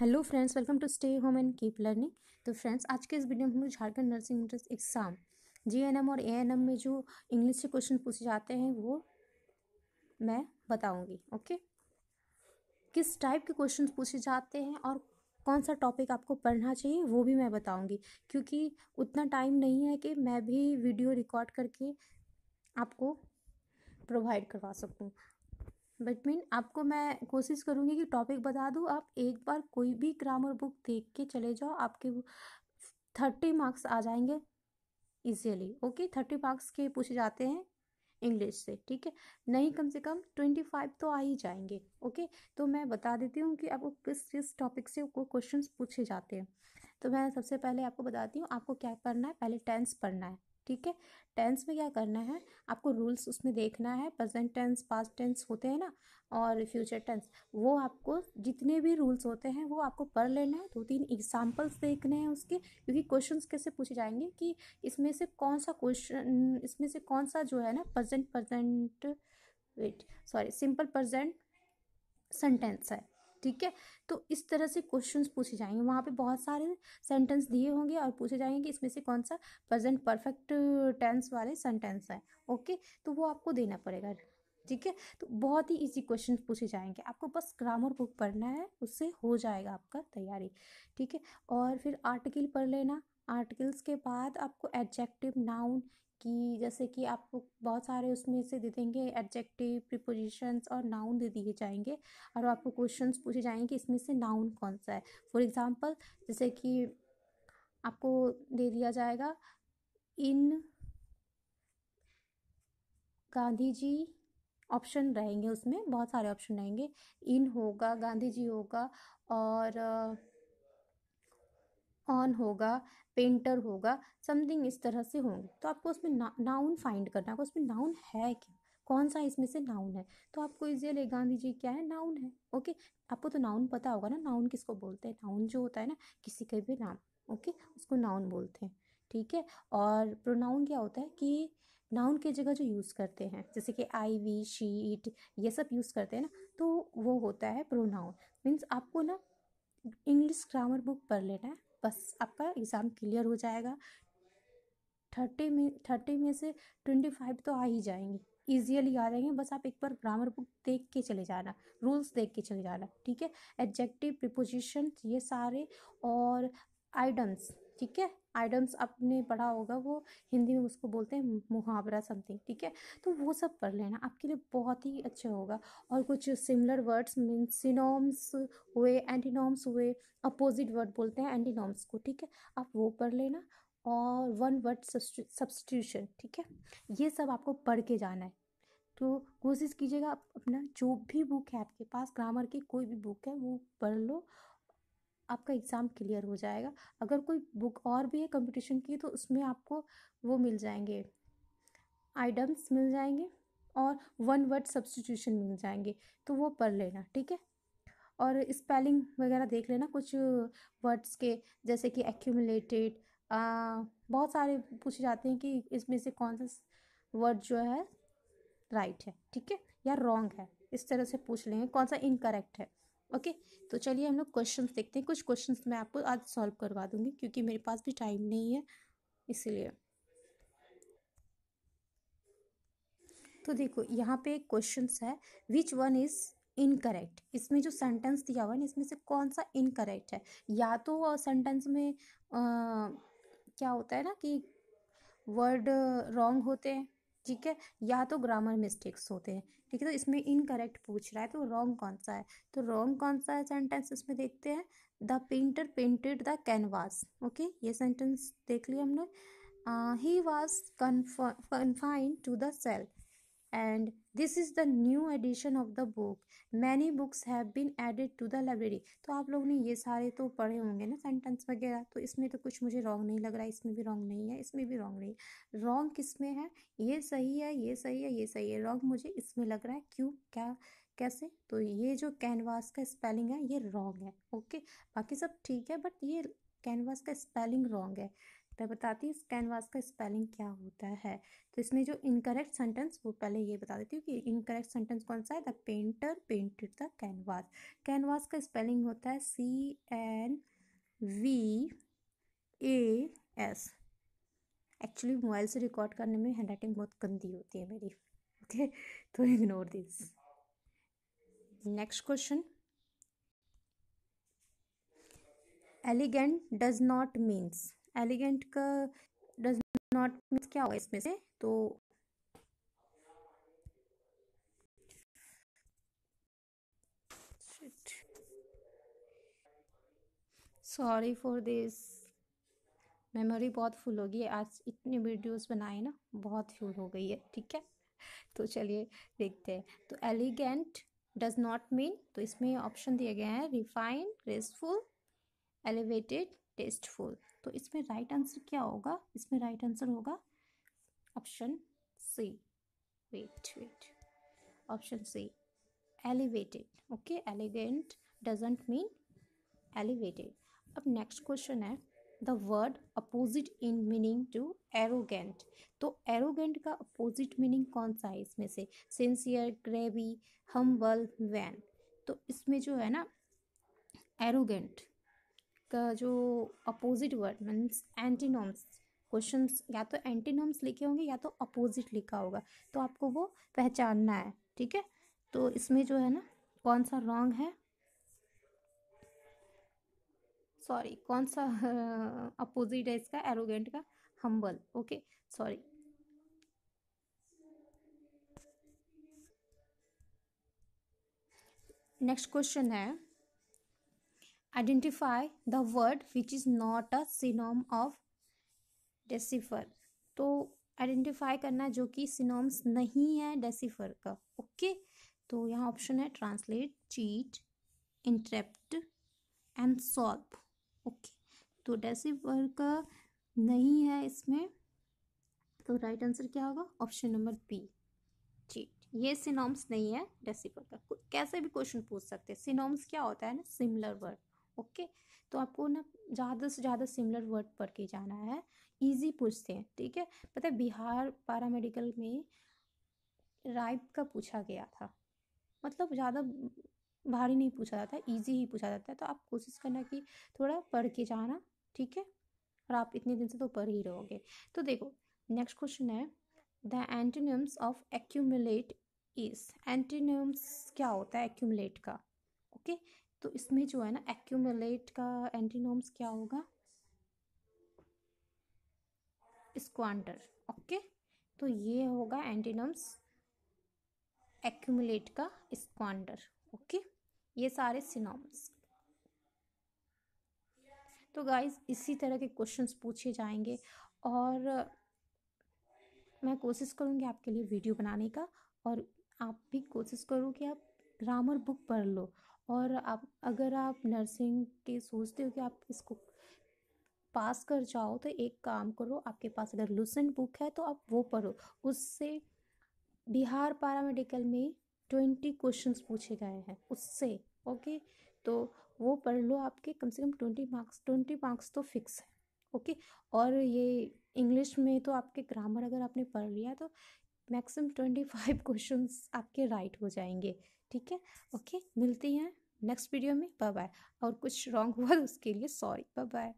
Hello friends welcome to stay home and keep learning तो friends आज के इस वीडियो में हम लोग Jharkhand nursing entrance exam G N M और ए एन एम में जो इंग्लिश से क्वेश्चन पूछे जाते हैं वो मैं बताऊंगी ओके किस टाइप के क्वेश्चन पूछे जाते हैं और कौन सा टॉपिक आपको पढ़ना चाहिए वो भी मैं बताऊँगी क्योंकि उतना टाइम नहीं है कि मैं भी वीडियो रिकॉर्ड करके आपको प्रोवाइड करवा सकूँ बट मीन आपको मैं कोशिश करूँगी कि टॉपिक बता दूँ आप एक बार कोई भी ग्रामर बुक देख के चले जाओ आपके थर्टी मार्क्स आ जाएंगे इजीली ओके थर्टी मार्क्स के पूछे जाते हैं इंग्लिश से ठीक है नहीं कम से कम ट्वेंटी फाइव तो आ ही जाएंगे ओके तो मैं बता देती हूँ कि आपको किस किस टॉपिक से वो क्वेश्चन पूछे जाते हैं तो मैं सबसे पहले आपको बताती हूँ आपको क्या पढ़ना है पहले टेंस पढ़ना है ठीक है टेंस में क्या करना है आपको रूल्स उसमें देखना है प्रेजेंट टेंस पास्ट टेंस होते हैं ना और फ्यूचर टेंस वो आपको जितने भी रूल्स होते हैं वो आपको पढ़ लेना है दो तीन एग्जाम्पल्स देखने हैं उसके क्योंकि क्वेश्चन कैसे पूछे जाएंगे कि इसमें से कौन सा क्वेश्चन इसमें से कौन सा जो है ना present present wait sorry simple present sentence है ठीक है तो इस तरह से क्वेश्चंस पूछे जाएंगे वहाँ पे बहुत सारे सेंटेंस दिए होंगे और पूछे जाएंगे कि इसमें से कौन सा प्रेजेंट परफेक्ट टेंस वाले सेंटेंस है ओके तो वो आपको देना पड़ेगा ठीक है तो बहुत ही इजी क्वेश्चन पूछे जाएंगे आपको बस ग्रामर बुक पढ़ना है उससे हो जाएगा आपका तैयारी ठीक है और फिर आर्टिकल पढ़ लेना आर्टिकल्स के बाद आपको एडजेक्टिव नाउन कि जैसे कि आपको बहुत सारे उसमें से दे देंगे एडजेक्टिव प्रिपोजिशंस और नाउन दे दिए जाएंगे और आपको क्वेश्चंस पूछे जाएंगे कि इसमें से नाउन कौन सा है फॉर एग्जांपल जैसे कि आपको दे दिया जाएगा इन गांधी जी ऑप्शन रहेंगे उसमें बहुत सारे ऑप्शन रहेंगे इन होगा गांधी जी होगा और ऑन होगा पेंटर होगा समथिंग इस तरह से होंगे तो आपको उसमें ना, नाउन फाइंड करना है उसमें नाउन है क्या कौन सा इसमें से नाउन है तो आपको इजियली गांधी जी क्या है नाउन है ओके आपको तो नाउन पता होगा ना नाउन किसको बोलते हैं नाउन जो होता है ना किसी का भी नाम ओके उसको नाउन बोलते हैं ठीक है और प्रोनाउन क्या होता है कि नाउन की जगह जो यूज़ करते हैं जैसे कि आई वी शी इट ये सब यूज़ करते हैं ना तो वो होता है प्रोनाउन मीन्स आपको ना इंग्लिश ग्रामर बुक पढ़ लेना है बस आपका एग्ज़ाम क्लियर हो जाएगा थर्टी में थर्टी में से ट्वेंटी फाइव तो आ ही जाएंगे ईजियली आ जाएंगे बस आप एक बार ग्रामर बुक देख के चले जाना रूल्स देख के चले जाना ठीक है एडजेक्टिव प्रिपोजिशन ये सारे और आइडम्स ठीक है आइडम्स आपने पढ़ा होगा वो हिंदी में उसको बोलते हैं मुहावरा समथिंग ठीक है तो वो सब पढ़ लेना आपके लिए बहुत ही अच्छा होगा और कुछ सिमिलर वर्ड्स मीन सिनोम्स हुए एंटीनोम्स हुए अपोजिट वर्ड बोलते हैं एंटीनोम्स को ठीक है आप वो पढ़ लेना और वन वर्ड सब्सटीट्यूशन ठीक है ये सब आपको पढ़ के जाना है तो कोशिश कीजिएगा आप अपना जो भी बुक है आपके पास ग्रामर की कोई भी बुक है वो पढ़ लो आपका एग्ज़ाम क्लियर हो जाएगा अगर कोई बुक और भी है कंपटीशन की तो उसमें आपको वो मिल जाएंगे आइटम्स मिल जाएंगे और वन वर्ड सब्सटीट्यूशन मिल जाएंगे तो वो पढ़ लेना ठीक है और स्पेलिंग वगैरह देख लेना कुछ वर्ड्स के जैसे कि एक्यूमुलेटेड बहुत सारे पूछे जाते हैं कि इसमें से कौन सा वर्ड जो है राइट है ठीक है या रॉन्ग है इस तरह से पूछ लेंगे कौन सा इनकरेक्ट है ओके तो चलिए हम लोग क्वेश्चन देखते हैं कुछ क्वेश्चन मैं आपको आज सॉल्व करवा दूंगी क्योंकि मेरे पास भी टाइम नहीं है इसलिए तो देखो यहाँ पे एक क्वेश्चन है विच वन इज़ इनकरेक्ट इसमें जो सेंटेंस दिया हुआ है इसमें से कौन सा इनकरेक्ट है या तो सेंटेंस में आ, क्या होता है ना कि वर्ड रॉन्ग होते हैं ठीक है या तो ग्रामर मिस्टेक्स होते हैं ठीक है तो इसमें इनकरेक्ट पूछ रहा है तो रॉन्ग कौन सा है तो रॉन्ग कौन सा है सेंटेंस इसमें देखते हैं the painter painted the canvas okay ये सेंटेंस देख लिया हमने he was confined to the cell and this is the new edition of the book many books have been added to the library तो आप लोग ने ये सारे तो पढ़े होंगे ना सेंटेंस वगैरह तो इसमें तो कुछ मुझे रॉन्ग नहीं लग रहा है इसमें भी रॉन्ग नहीं है इसमें भी रॉन्ग नहीं रॉन्ग किस में है ये सही है ये सही है ये सही है रॉन्ग मुझे इसमें लग रहा है क्यों क्या कैसे तो ये जो कैनवास का स्पेलिंग है ये रॉन्ग है ओके बाकी सब ठीक है बट ये कैनवास का स्पेलिंग रॉन्ग है मैं बताती हूँ कैनवास का स्पेलिंग क्या होता है तो इसमें जो इनकरेक्ट सेंटेंस वो पहले ये बता देती हूँ कि इनकरेक्ट सेंटेंस कौन सा है the painter painted the canvas canvas का स्पेलिंग होता है C N V A S actually mobile से रिकॉर्ड करने में हैंड राइटिंग बहुत गंदी होती है मेरी ओके तो ignore this next question elegant does not means elegant का डज नॉट मीन्स क्या होगा इसमें से तो सॉरी फॉर दिस मेमोरी बहुत फुल हो गई है आज इतनी वीडियोस बनाए ना बहुत फुल हो गई है ठीक है तो चलिए देखते हैं तो एलिगेंट डज नॉट मीन तो इसमें ऑप्शन दिए गए हैं रिफाइन ग्रेसफुल एलिवेटेड टेस्टफुल तो इसमें राइट आंसर क्या होगा इसमें राइट आंसर होगा option C wait wait option C elevated okay elegant doesn't mean elevated अब नेक्स्ट क्वेश्चन है the word opposite in meaning to arrogant तो एरोगेंट का अपोजिट मीनिंग कौन सा है इसमें से सिंसियर ग्रेवी हम्बल वैन तो इसमें जो है ना एरोगेंट का जो opposite word means antonyms question या तो एंटीनोम्स लिखे होंगे या तो अपोजिट लिखा होगा तो आपको वो पहचानना है ठीक है तो इसमें जो है ना कौन सा रॉन्ग है सॉरी कौन सा अपोजिट है इसका एरोगेंट का humble okay sorry next question है identify the word which is not a synonym of decipher तो आइडेंटिफाई करना जो कि सिनोम्स नहीं है डेसीफर का ओके okay? तो यहाँ ऑप्शन है translate cheat interrupt and solve okay तो डेसीफर का नहीं है इसमें तो राइट आंसर क्या होगा ऑप्शन नंबर बी चीट ये सिनोम्स नहीं है डेसीफर का कैसे भी क्वेश्चन पूछ सकते हैं सिनोम्स क्या होता है ना सिमिलर वर्ड ओके तो आपको ना ज़्यादा से ज़्यादा सिमिलर वर्ड पढ़ के जाना है ईजी पूछते हैं ठीक है पता है बिहार पारा मेडिकल में राइप का पूछा गया था मतलब ज़्यादा भारी नहीं पूछा जाता है ईजी ही पूछा जाता है तो आप कोशिश करना कि थोड़ा पढ़ के जाना ठीक है और आप इतने दिन से तो पढ़ ही रहोगे तो देखो नेक्स्ट क्वेश्चन है द एंटीनियम्स ऑफ एक्यूमुलेट इस एंटीनियम्स क्या होता है एक्यूमुलेट का ओके तो इसमें जो है ना एक्यूमलेट का एंटीनोम्स क्या होगा स्क्वांटर ओके तो ये होगा एंटीनोम्स एक्यूमलेट का स्क्वांटर ओके ये सारे सिनोम्स तो गाइज इसी तरह के क्वेश्चंस पूछे जाएंगे और मैं कोशिश करूंगी आपके लिए वीडियो बनाने का और आप भी कोशिश करो कि आप ग्रामर बुक पढ़ लो और आप अगर आप नर्सिंग के सोचते हो कि आप इसको पास कर जाओ तो एक काम करो आपके पास अगर लूसेंट बुक है तो आप वो पढ़ो उससे बिहार पैरामेडिकल में ट्वेंटी क्वेश्चंस पूछे गए हैं उससे ओके तो वो पढ़ लो आपके कम से कम ट्वेंटी मार्क्स ट्वेंटी मार्क्स तो फिक्स है ओके और ये इंग्लिश में तो आपके ग्रामर अगर आपने पढ़ लिया तो मैक्सिमम ट्वेंटी फाइव क्वेश्चन आपके राइट हो जाएंगे ठीक है ओके मिलते हैं नेक्स्ट वीडियो में बाय और कुछ रॉन्ग हुआ तो उसके लिए सॉरी बाय